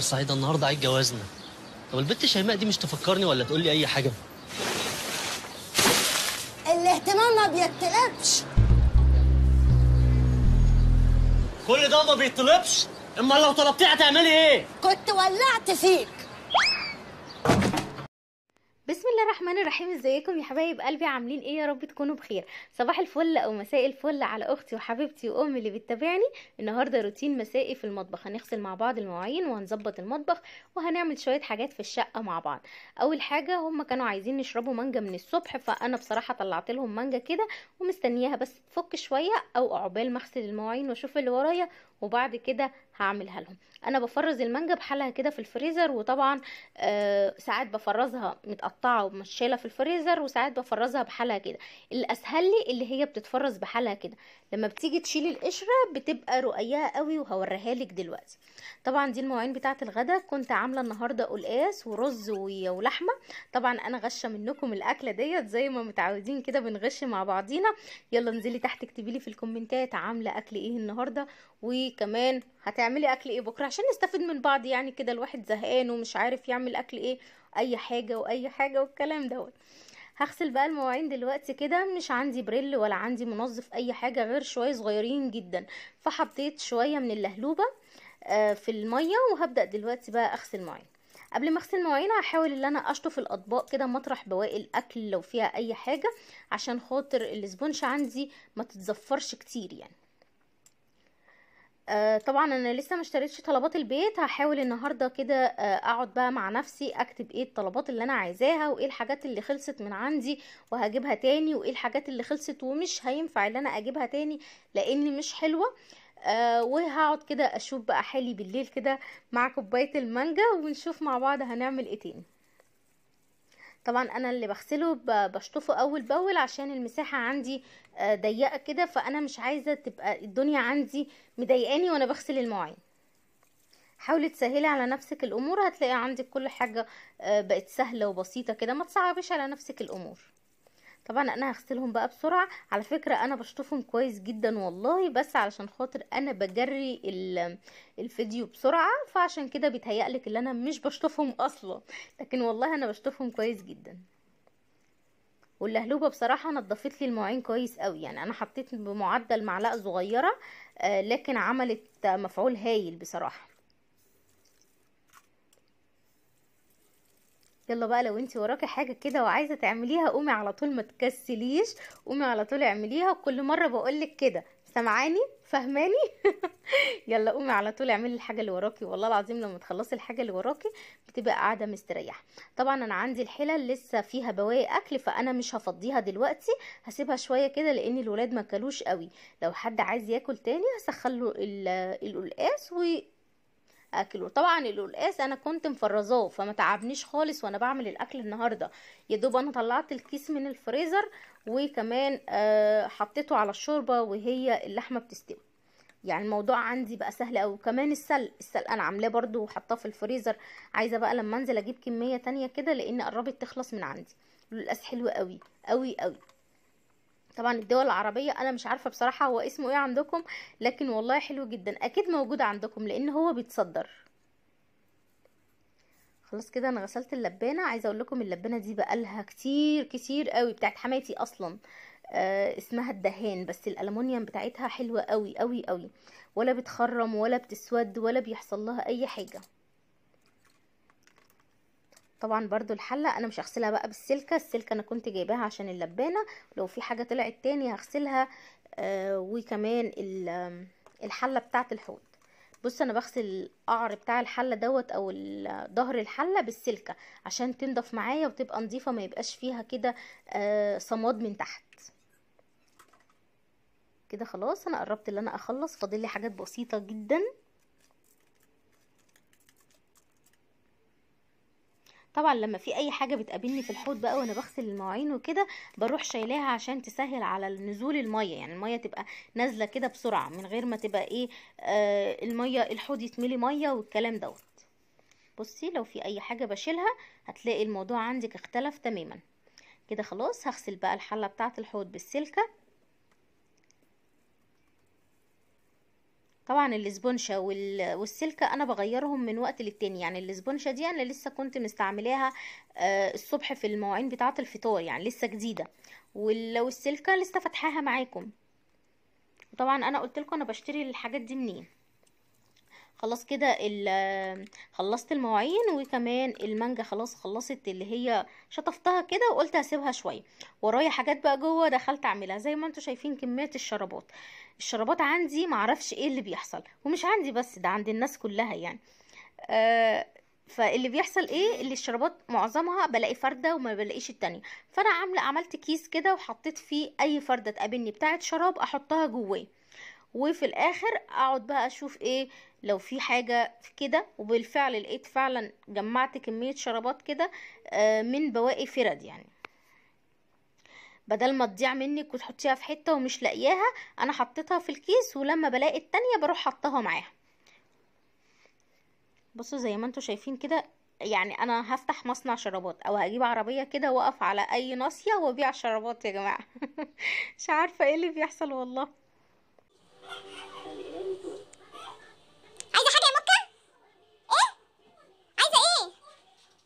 الصعيد ده النهارده عيد جوازنا طب البت شيماء دي مش تفكرني ولا تقول لي اي حاجه الاهتمام ما بيتطلبش كل ده ما بيتطلبش امال لو طلبتيه هتعملي ايه كنت ولعت فيك الرحيم ازيكم يا حبايب قلبي عاملين ايه يا رب تكونوا بخير صباح الفل او مساء الفل على اختي وحبيبتي وامي اللي بتتابعني النهارده روتين مسائي في المطبخ هنغسل مع بعض المواعين وهنظبط المطبخ وهنعمل شويه حاجات في الشقه مع بعض اول حاجه هم كانوا عايزين يشربوا مانجا من الصبح فانا بصراحه طلعت لهم مانجا كده ومستنياها بس تفك شويه او عقبال ما اغسل المواعين واشوف اللي ورايا وبعد كده هعملها لهم انا بفرز المانجا بحالها كده في الفريزر وطبعا آه ساعات بفرزها متقطعه ومشيله في الفريزر وساعات بفرزها بحالها كده الاسهل لي اللي هي بتتفرز بحالها كده لما بتيجي تشيل القشره بتبقى رقيقه قوي وهوريها لك دلوقتي طبعا دي المواعين بتاعه الغدا كنت عامله النهارده قلقاس ورز ولحمه طبعا انا غشه منكم الاكله ديت زي ما متعودين كده بنغش مع بعضينا يلا انزلي تحت اكتبي لي في الكومنتات عامله اكل ايه النهارده وكمان هتعملي اكل ايه بكره عشان نستفيد من بعض يعني كده الواحد زهقان ومش عارف يعمل اكل ايه اي حاجه واي حاجه والكلام دوت هغسل بقى المواعين دلوقتي كده مش عندي بريل ولا عندي منظف اي حاجه غير شويه صغيرين جدا فحطيت شويه من اللهلوبه آه، في الميه وهبدا دلوقتي بقى اغسل المواعين قبل ما اغسل المواعين هحاول ان انا اشطف الاطباق كده مطرح بواقي الاكل لو فيها اي حاجه عشان خاطر الاسبونش عندي ما تتزفرش كتير يعني آه طبعا انا لسه ما اشتريتش طلبات البيت هحاول النهارده كده آه اقعد بقى مع نفسي اكتب ايه الطلبات اللي انا عايزاها وايه الحاجات اللي خلصت من عندي وهجيبها تاني وايه الحاجات اللي خلصت ومش هينفع ان انا اجيبها تاني لان مش حلوه آه وهقعد كده اشوف بقى حالي بالليل كده مع كوبايه المانجا ونشوف مع بعض هنعمل ايه تاني طبعا انا اللي بغسله بشطفه اول باول عشان المساحه عندي آه، ضيقه كده فانا مش عايزه تبقى الدنيا عندي مضايقاني وانا بغسل المواعين حاولي تسهلي على نفسك الامور هتلاقي عندك كل حاجه آه، بقت سهله وبسيطه كده ما تصعبيش على نفسك الامور طبعا انا هغسلهم بقى بسرعه على فكره انا بشطفهم كويس جدا والله بس علشان خاطر انا بجري الفيديو بسرعه فعشان كده بيتهيألك ان انا مش بشطفهم اصلا لكن والله انا بشطفهم كويس جدا واللهلوبه بصراحه نضفت لي المواعين كويس قوي يعني انا حطيت بمعدل معلقه صغيره آه، لكن عملت مفعول هايل بصراحه يلا بقى لو انت وراكي حاجه كده وعايزه تعمليها قومي على طول ما تكسليش قومي على طول اعمليها وكل مره بقولك كده سامعاني فهماني يلا قومي على طول اعملي الحاجه اللي وراكي والله العظيم لما تخلصي الحاجه اللي وراكي بتبقى قاعده مستريحه طبعا انا عندي الحلل لسه فيها بواقي اكل فانا مش هفضيها دلوقتي هسيبها شويه كده لان الولاد ما كلوش قوي لو حد عايز ياكل تاني هسخن له القلقاس و اكله طبعا القلقاس انا كنت مفرزاه فما تعبنيش خالص وانا بعمل الاكل النهارده يا دوب انا طلعت الكيس من الفريزر وكمان آه حطيته على الشوربه وهي اللحمه بتستوي يعني الموضوع عندي بقى سهل او وكمان السلق السلق انا عاملاه برضو وحطاه في الفريزر عايزه بقى لما انزل اجيب كميه تانية كده لان قربت تخلص من عندي القلقاس حلو قوي قوي قوي طبعا الدول العربية انا مش عارفة بصراحة هو اسمه ايه عندكم لكن والله حلو جدا اكيد موجود عندكم لان هو بيتصدر خلاص كده انا غسلت اللبانة عايزة اقول لكم اللبانة دي بقالها كتير كتير قوي بتاعت حماتي اصلا آه اسمها الدهان بس الالومنيوم بتاعتها حلوة قوي قوي قوي ولا بتخرم ولا بتسود ولا بيحصل لها اي حاجة طبعا برضو الحلة انا مش هغسلها بقى بالسلكة السلكة انا كنت جايباها عشان اللبانة لو في حاجة طلعت تاني هغسلها آه وكمان الحلة بتاعت الحوض بص انا بغسل القعر بتاع الحله دوت او ظهر الحله بالسلكه عشان تنضف معايا وتبقى نظيفه ما يبقاش فيها كده آه صماد من تحت كده خلاص انا قربت اللي انا اخلص فاضل لي حاجات بسيطه جدا طبعا لما في اي حاجه بتقابلني في الحوض بقى وانا بغسل المواعين وكده بروح شايلاها عشان تسهل على نزول الميه يعني الميه تبقى نازله كده بسرعه من غير ما تبقى ايه آه الميه الحوض يتملي ميه والكلام دوت بصي لو في اي حاجه بشيلها هتلاقي الموضوع عندك اختلف تماما كده خلاص هغسل بقى الحله بتاعه الحوض بالسلكه طبعا الاسبونشة والسلكه انا بغيرهم من وقت للتاني يعني الاسبونشة دي انا لسه كنت مستعملاها آه، الصبح في المواعين بتاعه الفطار يعني لسه جديده والسلكه لسه فاتحاها معاكم طبعا انا قلت لكم انا بشتري الحاجات دي منين خلاص كده خلصت المواعين وكمان المانجا خلاص خلصت اللي هي شطفتها كده وقلت هسيبها شويه ورايا حاجات بقى جوه دخلت اعملها زي ما انتم شايفين كميه الشرابات الشرابات عندي معرفش ايه اللي بيحصل ومش عندي بس ده عند الناس كلها يعني آه فاللي بيحصل ايه اللي الشرابات معظمها بلاقي فرده وما بلاقيش التانية فانا عامله عملت كيس كده وحطيت فيه اي فرده تقابلني بتاعه شراب احطها جواه وفي الاخر اقعد بقى اشوف ايه لو في حاجه في كده وبالفعل لقيت فعلا جمعت كميه شرابات كده آه، من بواقي فرد يعني بدل ما تضيع منك وتحطيها في حته ومش لاقياها انا حطيتها في الكيس ولما بلاقي التانية بروح حطها معاها بصوا زي ما انتم شايفين كده يعني انا هفتح مصنع شرابات او هجيب عربيه كده واقف على اي ناصيه وابيع شرابات يا جماعه مش عارفه ايه اللي بيحصل والله عايزه حاجه يا مكه إيه؟, ايه عايزه ايه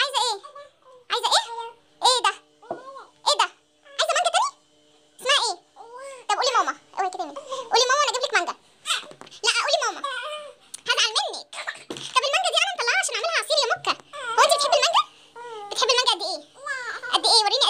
عايزه ايه ايه ده ايه ده عايزه مانجا تاني اسمها ايه طب قولي ماما قولي ماما انا اجيب لك مانجا لا قولي ماما هزعل منك طب المانجا دي انا مطلعها عشان اعملها عصير يا مكه هو انت المانجا بتحبي المانجا قد ايه قد ايه وريني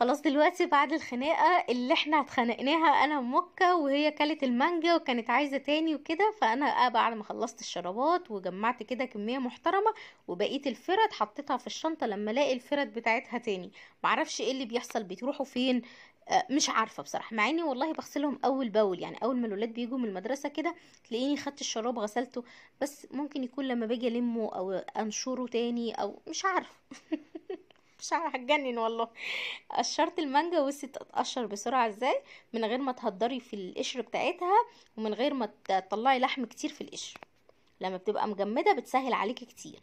خلاص دلوقتي بعد الخناقه اللي احنا اتخانقناها انا ومكه وهي كلت المانجا وكانت عايزه تاني وكده فانا بعد ما خلصت الشرابات وجمعت كده كميه محترمه وبقيت الفرد حطيتها في الشنطه لما الاقي الفرد بتاعتها تاني معرفش ايه اللي بيحصل بتروحوا فين آه، مش عارفه بصراحه مع اني والله بغسلهم اول باول يعني اول ما الاولاد بيجوا من المدرسه كده تلاقيني خدت الشراب غسلته بس ممكن يكون لما باجي المه او انشره تاني او مش عارفه مش هتجنن والله قشرت المانجا وست تتقشر بسرعه ازاي من غير ما تهدري في القشر بتاعتها ومن غير ما تطلعي لحم كتير في القشر لما بتبقى مجمده بتسهل عليكي كتير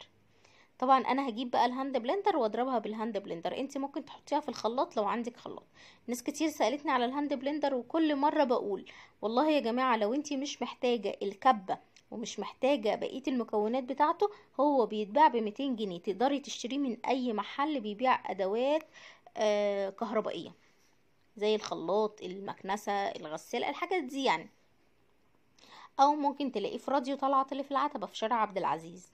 طبعا انا هجيب بقى الهاند بلندر واضربها بالهاند بلندر انت ممكن تحطيها في الخلاط لو عندك خلاط ناس كتير سالتني على الهاند بلندر وكل مره بقول والله يا جماعه لو انت مش محتاجه الكبه ومش محتاجة بقية المكونات بتاعته هو بيتباع بميتين جنيه تقدري تشتريه من أي محل بيبيع أدوات آه، كهربائية زي الخلاط المكنسة الغسالة الحاجات دي يعني أو ممكن تلاقيه في راديو طلعت اللي في العتبة في شارع عبد العزيز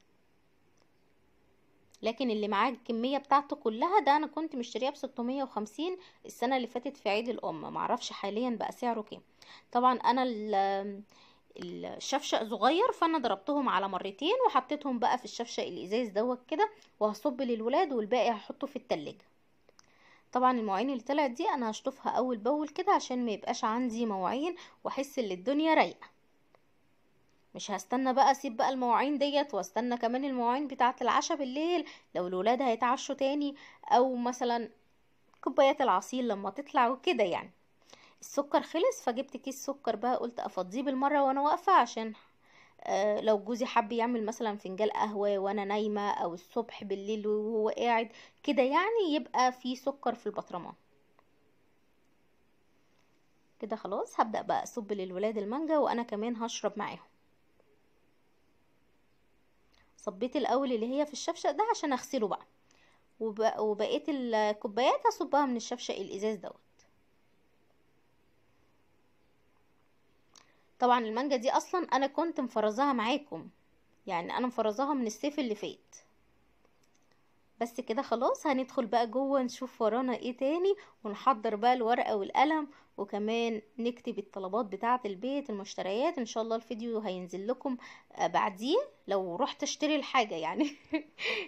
لكن اللي معاه الكمية بتاعته كلها ده أنا كنت مشتريها بستمية وخمسين السنة اللي فاتت في عيد الأم معرفش حاليا بقى سعره كام طبعا أنا الشفشق صغير فانا ضربتهم على مرتين وحطيتهم بقى في الشفشق الازاز دوت كده وهصب للولاد والباقي هحطه في التلاجة طبعا المواعين اللي طلعت دي انا هشطفها اول باول كده عشان ما يبقاش عندي مواعين واحس ان الدنيا رايقه مش هستنى بقى اسيب بقى المواعين ديت واستنى كمان المواعين بتاعه العشاء بالليل لو الولاد هيتعشوا تاني او مثلا كوبايات العصير لما تطلع وكده يعني السكر خلص فجبت كيس سكر بقى قلت افضيه بالمره وانا واقفه عشان آه، لو جوزي حب يعمل مثلا فنجان قهوه وانا نايمه او الصبح بالليل وهو قاعد كده يعني يبقى في سكر في البطرمان كده خلاص هبدا بقى اصب للولاد المانجا وانا كمان هشرب معاهم صبيت الاول اللي هي في الشفشق ده عشان اغسله بقى وبقيت الكوبايات هصبها من الشفشق الازاز دوت طبعا المانجا دي اصلا انا كنت مفرزاها معاكم يعني انا مفرزاها من الصيف اللي فات بس كده خلاص هندخل بقى جوه نشوف ورانا ايه تاني ونحضر بقى الورقة والقلم وكمان نكتب الطلبات بتاعة البيت المشتريات ان شاء الله الفيديو هينزل لكم آه، بعديه لو رحت اشتري الحاجة يعني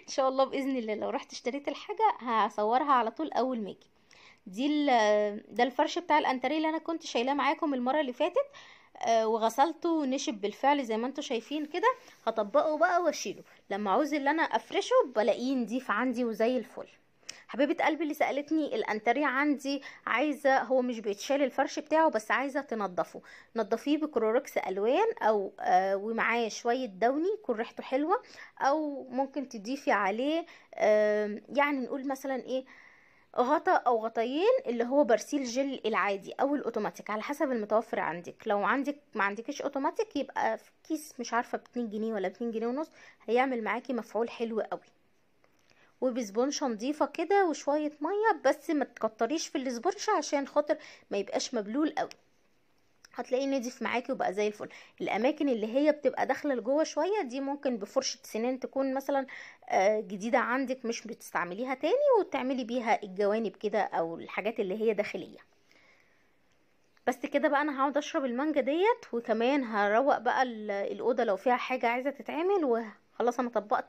ان شاء الله بإذن الله لو رحت اشتريت الحاجة هصورها على طول اول ما اجي دي آه، ده الفرش بتاع الانتريه اللي انا كنت شايلاه معاكم المرة اللي فاتت آه، وغسلته ونشب بالفعل زي ما انتم شايفين كده هطبقه بقى واشيله لما عاوز اللي انا افرشه بلاقيه نضيف عندي وزي الفل حبيبه قلبي اللي سالتني الانتريه عندي عايزه هو مش بيتشال الفرش بتاعه بس عايزه تنضفه نضفيه بكروركس الوان او آه ومعاه شويه دوني يكون ريحته حلوه او ممكن تضيفي عليه آه يعني نقول مثلا ايه غطا او غطيين اللي هو برسيل جل العادي او الاوتوماتيك على حسب المتوفر عندك لو عندك ما عندكش اوتوماتيك يبقى في كيس مش عارفه ب جنيه ولا ب جنيه ونص هيعمل معاكي مفعول حلو قوي وبسبونشه نظيفه كده وشويه ميه بس ما تكتريش في السبونشه عشان خاطر ما يبقاش مبلول قوي هتلاقيه نضيف معاكي وبقى زي الفل الاماكن اللي هي بتبقى داخله لجوه شويه دي ممكن بفرشه سنان تكون مثلا آه، جديده عندك مش بتستعمليها تاني وتعملي بيها الجوانب كده او الحاجات اللي هي داخليه بس كده بقى انا هقعد اشرب المانجا ديت وكمان هروق بقى الاوضه لو فيها حاجه عايزه تتعمل وخلاص انا طبقت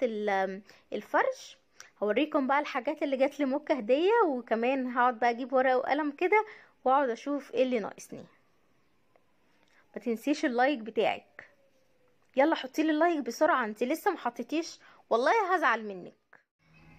الفرش هوريكم بقى الحاجات اللي جات لي مكه هديه وكمان هقعد بقى اجيب ورقه وقلم كده واقعد اشوف ايه اللي ناقصني تنسيش اللايك بتاعك يلا حطي لي اللايك بسرعه انت لسه ما حطيتيش والله هزعل منك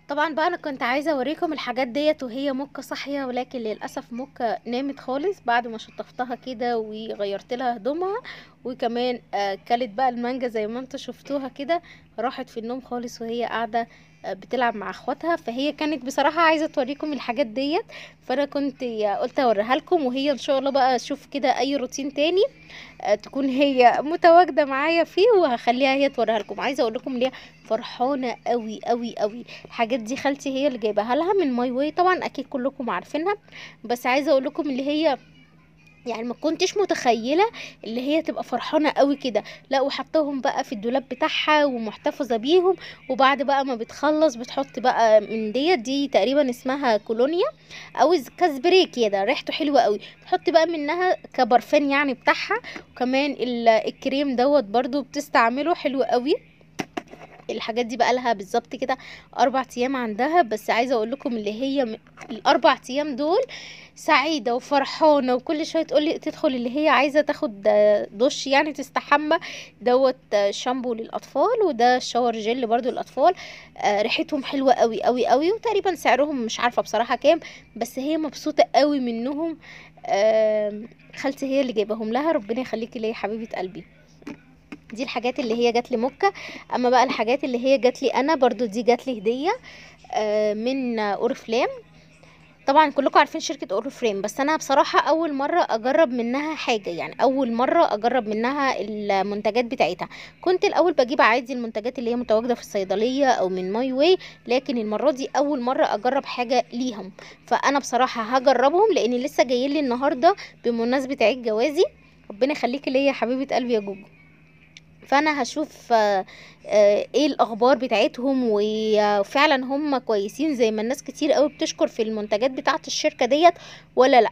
طبعا بقى انا كنت عايزه اوريكم الحاجات ديت وهي موكا صاحيه ولكن للاسف موكا نامت خالص بعد ما شطفتها كده وغيرت لها هدومها وكمان آه، كلت بقى المانجا زي ما انتم شفتوها كده راحت في النوم خالص وهي قاعده بتلعب مع اخواتها فهي كانت بصراحه عايزه توريكم الحاجات ديت فانا كنت قلت اوريها لكم وهي ان شاء الله بقى اشوف كده اي روتين تاني آه، تكون هي متواجده معايا فيه وهخليها هي توريها لكم عايزه اقول لكم هي فرحانه قوي قوي قوي الحاجات دي خالتي هي اللي جايباها لها من ماي واي طبعا اكيد كلكم عارفينها بس عايزه اقول لكم اللي هي يعني ما كنتش متخيله اللي هي تبقى فرحانه قوي كده لا وحطهم بقى في الدولاب بتاعها ومحتفظه بيهم وبعد بقى ما بتخلص بتحط بقى من ديت دي تقريبا اسمها كولونيا او كازبريك كده ريحته حلوه قوي بتحط بقى منها كبرفان يعني بتاعها وكمان الكريم دوت برضو بتستعمله حلو قوي الحاجات دي بقالها بالظبط كده اربع ايام عندها بس عايزه اقول لكم اللي هي الاربع ايام دول سعيده وفرحانه وكل شويه تقول لي تدخل اللي هي عايزه تاخد دش يعني تستحمى دوت شامبو للاطفال وده شاور جل برده للاطفال آه، ريحتهم حلوه قوي قوي قوي وتقريبا سعرهم مش عارفه بصراحه كام بس هي مبسوطه قوي منهم خالتي هي اللي جايباهم لها ربنا يخليكي ليا حبيبه قلبي دي الحاجات اللي هي جات مكه اما بقى الحاجات اللي هي جات لي انا برضو دي جات لي هديه آه، من اورفلام طبعا كلكم عارفين شركه اورفلام بس انا بصراحه اول مره اجرب منها حاجه يعني اول مره اجرب منها المنتجات بتاعتها كنت الاول بجيب عادي المنتجات اللي هي متواجده في الصيدليه او من ماي واي لكن المره دي اول مره اجرب حاجه ليهم فانا بصراحه هجربهم لان لسه جايين لي النهارده بمناسبه عيد جوازي ربنا يخليكي ليا يا حبيبه قلبي يا جوجو فانا هشوف آه، ايه الاخبار بتاعتهم وفعلا هم كويسين زي ما الناس كتير قوي بتشكر في المنتجات بتاعه الشركه ديت ولا لا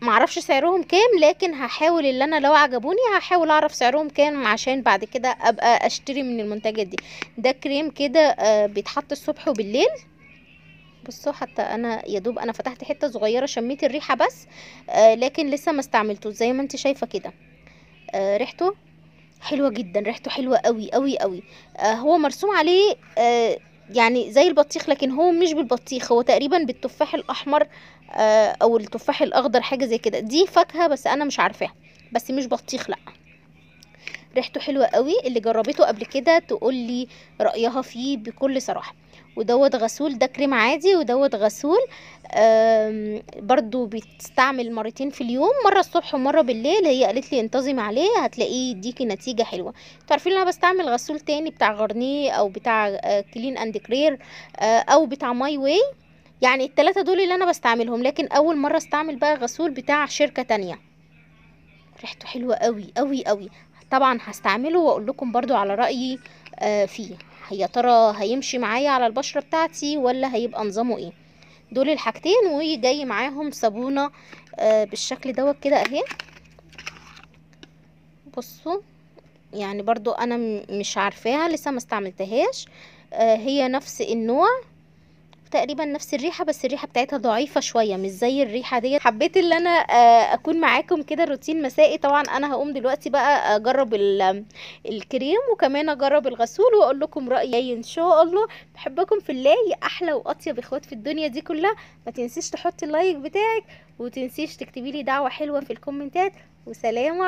معرفش سعرهم كام لكن هحاول اللي انا لو عجبوني هحاول اعرف سعرهم كام عشان بعد كده ابقى اشتري من المنتجات دي ده كريم كده آه، بيتحط الصبح وبالليل بصوا حتى انا يا دوب انا فتحت حته صغيره شميت الريحه بس آه، لكن لسه ما استعملته زي ما انت شايفه كده ريحته حلوه جدا ريحته حلوه قوي قوي قوي آه هو مرسوم عليه آه يعني زي البطيخ لكن هو مش بالبطيخ هو تقريبا بالتفاح الاحمر آه او التفاح الاخضر حاجه زي كده دي فاكهه بس انا مش عارفاها بس مش بطيخ لا ريحته حلوه قوي اللي جربته قبل كده تقول لي رايها فيه بكل صراحه ودوت غسول ده كريم عادي ودوت غسول برضو بتستعمل مرتين في اليوم مرة الصبح ومرة بالليل هي قالت لي انتظم عليه هتلاقيه يديكي نتيجة حلوة تعرفين انا بستعمل غسول تاني بتاع غرنيه او بتاع آه، كلين اند كرير آه، او بتاع ماي واي يعني التلاتة دول اللي انا بستعملهم لكن اول مرة استعمل بقى غسول بتاع شركة تانية ريحته حلوة قوي قوي قوي طبعا هستعمله واقول لكم برضو على رأيي آه، فيه يا ترى هيمشي معايا على البشرة بتاعتي ولا هيبقى نظامه ايه دول الحاجتين وجاي معاهم صابونة آه، بالشكل دوت كده اهي بصوا يعني برضو انا مش عارفاها لسه ما استعملتهاش آه، هي نفس النوع تقريبا نفس الريحه بس الريحه بتاعتها ضعيفه شويه مش زي الريحه ديت حبيت ان انا آه، اكون معاكم كده روتين مسائي طبعا انا هقوم دلوقتي بقى اجرب الكريم وكمان اجرب الغسول واقول لكم رايي ان شاء الله بحبكم في الله يا احلى واطيب اخوات في الدنيا دي كلها ما تنسيش تحطي اللايك بتاعك وتنسيش تكتبي لي دعوه حلوه في الكومنتات وسلام